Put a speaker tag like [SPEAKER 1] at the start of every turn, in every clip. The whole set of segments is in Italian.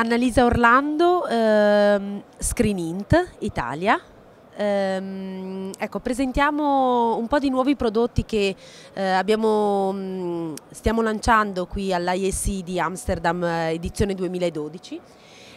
[SPEAKER 1] Annalisa Orlando, ehm, Screen Int Italia. Ehm, ecco, presentiamo un po' di nuovi prodotti che eh, abbiamo, mm, stiamo lanciando qui all'ISC di Amsterdam eh, edizione 2012.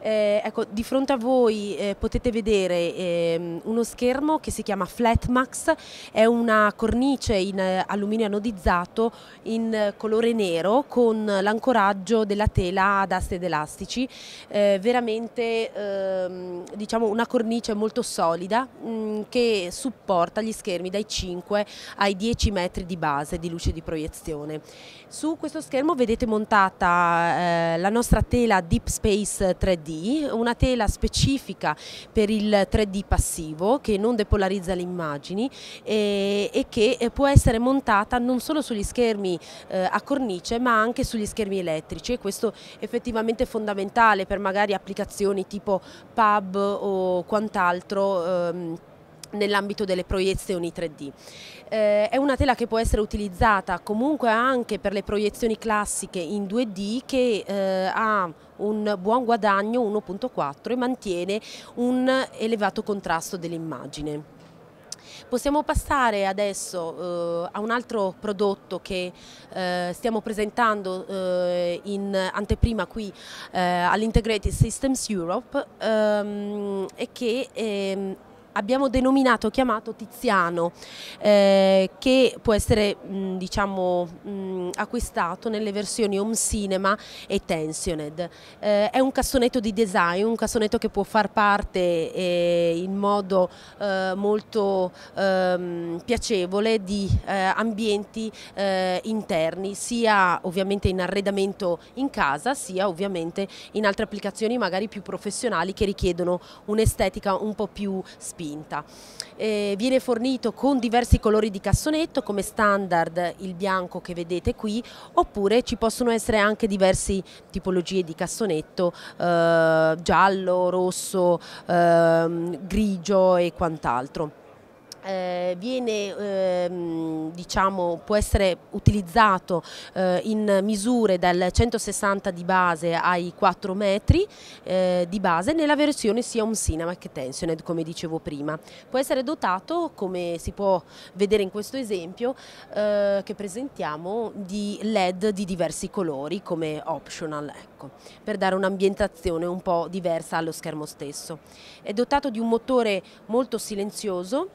[SPEAKER 1] Eh, ecco, di fronte a voi eh, potete vedere eh, uno schermo che si chiama Flatmax, è una cornice in eh, alluminio anodizzato in colore nero con l'ancoraggio della tela ad aste ed elastici, eh, veramente ehm, diciamo una cornice molto solida mh, mm, che supporta gli schermi dai 5 ai 10 metri di base di luce di proiezione. Su questo schermo vedete montata eh, la nostra tela Deep Space 3D 3D, una tela specifica per il 3D passivo che non depolarizza le immagini e, e che eh, può essere montata non solo sugli schermi eh, a cornice ma anche sugli schermi elettrici e questo effettivamente è fondamentale per magari applicazioni tipo pub o quant'altro. Ehm, nell'ambito delle proiezioni 3D. Eh, è una tela che può essere utilizzata comunque anche per le proiezioni classiche in 2D che eh, ha un buon guadagno 1.4 e mantiene un elevato contrasto dell'immagine. Possiamo passare adesso eh, a un altro prodotto che eh, stiamo presentando eh, in anteprima qui eh, all'Integrated Systems Europe ehm, e che ehm, abbiamo denominato, chiamato Tiziano, eh, che può essere mh, mm, diciamo, mh, mm, acquistato nelle versioni Home Cinema e Tensioned. Eh, è un cassonetto di design, un cassonetto che può far parte eh, in modo eh, molto ehm, piacevole di eh, ambienti eh, interni, sia ovviamente in arredamento in casa, sia ovviamente in altre applicazioni magari più professionali che richiedono un'estetica un po' più spinta vinta. Eh, viene fornito con diversi colori di cassonetto come standard il bianco che vedete qui oppure ci possono essere anche diverse tipologie di cassonetto eh, giallo, rosso, eh, grigio e quant'altro eh, viene, ehm, diciamo, può essere utilizzato eh, in misure dal 160 di base ai 4 metri eh, di base nella versione sia un cinema che tensioned come dicevo prima. Può essere dotato come si può vedere in questo esempio eh, che presentiamo di led di diversi colori come optional ecco, per dare un'ambientazione un po' diversa allo schermo stesso. È dotato di un motore molto silenzioso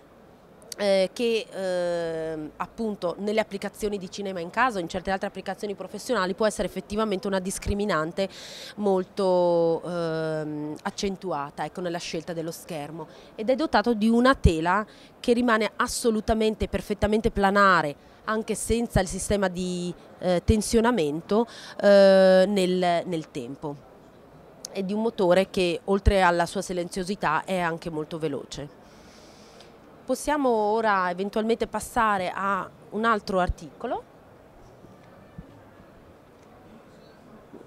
[SPEAKER 1] eh, che eh, appunto nelle applicazioni di cinema in casa o in certe altre applicazioni professionali può essere effettivamente una discriminante molto eh, accentuata ecco, nella scelta dello schermo ed è dotato di una tela che rimane assolutamente perfettamente planare anche senza il sistema di eh, tensionamento eh, nel, nel tempo e di un motore che oltre alla sua silenziosità è anche molto veloce. Possiamo ora eventualmente passare a un altro articolo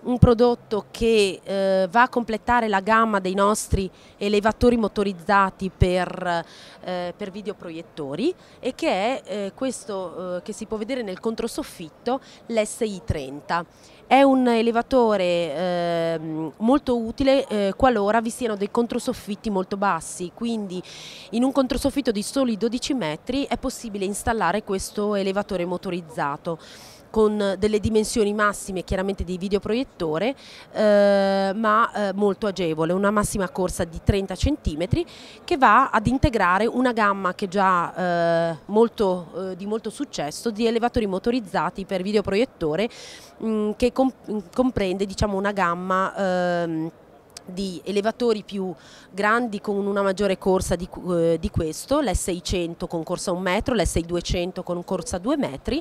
[SPEAKER 1] un prodotto che eh, va a completare la gamma dei nostri elevatori motorizzati per, eh, per videoproiettori e che è eh, questo eh, che si può vedere nel controsoffitto, l'SI30. È un elevatore ehm, molto utile eh, qualora vi siano dei controsoffitti molto bassi, quindi in un controsoffitto di soli 12 metri è possibile installare questo elevatore motorizzato con delle dimensioni massime chiaramente di videoproiettore eh, ma eh, molto agevole, una massima corsa di 30 cm che va ad integrare una gamma che già eh, molto, eh, di molto successo di elevatori motorizzati per videoproiettore mh, mm, che comp comprende diciamo, una gamma ehm, di elevatori più grandi con una maggiore corsa di, eh, di questo, l'S600 con corsa a un metro, l'S6200 con corsa a due metri,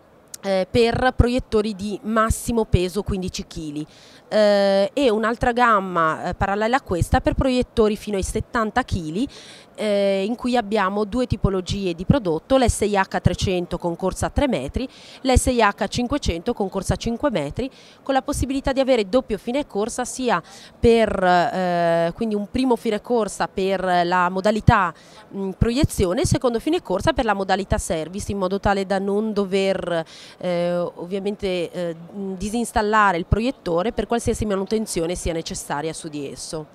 [SPEAKER 1] eh, per proiettori di massimo peso 15 kg eh, e un'altra gamma eh, parallela a questa per proiettori fino ai 70 kg eh, in cui abbiamo due tipologie di prodotto, l'SIH300 con corsa a 3 metri, l'SIH500 con corsa a 5 metri, con la possibilità di avere doppio fine corsa sia per eh, quindi un primo fine corsa per la modalità mh, proiezione e secondo fine corsa per la modalità service in modo tale da non dover eh, ovviamente eh, disinstallare il proiettore per qualsiasi manutenzione sia necessaria su di esso.